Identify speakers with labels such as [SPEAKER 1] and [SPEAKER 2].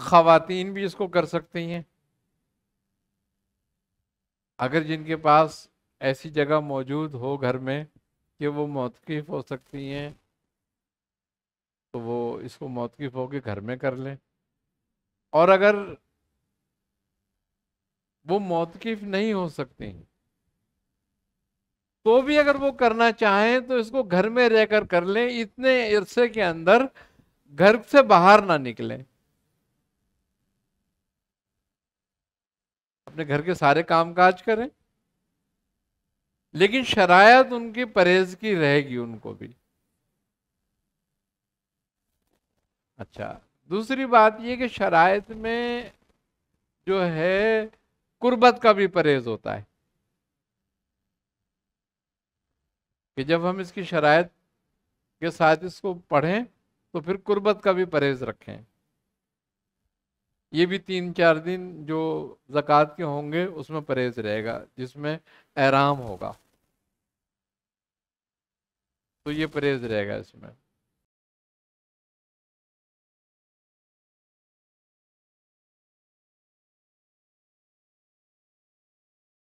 [SPEAKER 1] खातन भी इसको कर सकती हैं अगर जिनके पास ऐसी जगह मौजूद हो घर में कि वो मौतकफ़ हो सकती हैं तो वो इसको मौतकफ़ होकर घर में कर लें और अगर वो मौतकफ़ नहीं हो सकती तो भी अगर वो करना चाहें तो इसको घर में रहकर कर लें इतने अरसे के अंदर घर से बाहर ना निकलें अपने घर के सारे काम काज करें लेकिन शरायत उनकी परहेज की रहेगी उनको भी अच्छा दूसरी बात यह कि शरायत में जो है कुर्बत का भी परहेज होता है कि जब हम इसकी शरायत के साथ इसको पढ़ें तो फिर कुर्बत का भी परहेज रखें ये भी तीन चार दिन जो ज़क़़त के होंगे उसमें परहेज़ रहेगा जिसमें आराम होगा तो ये परहेज़ रहेगा इसमें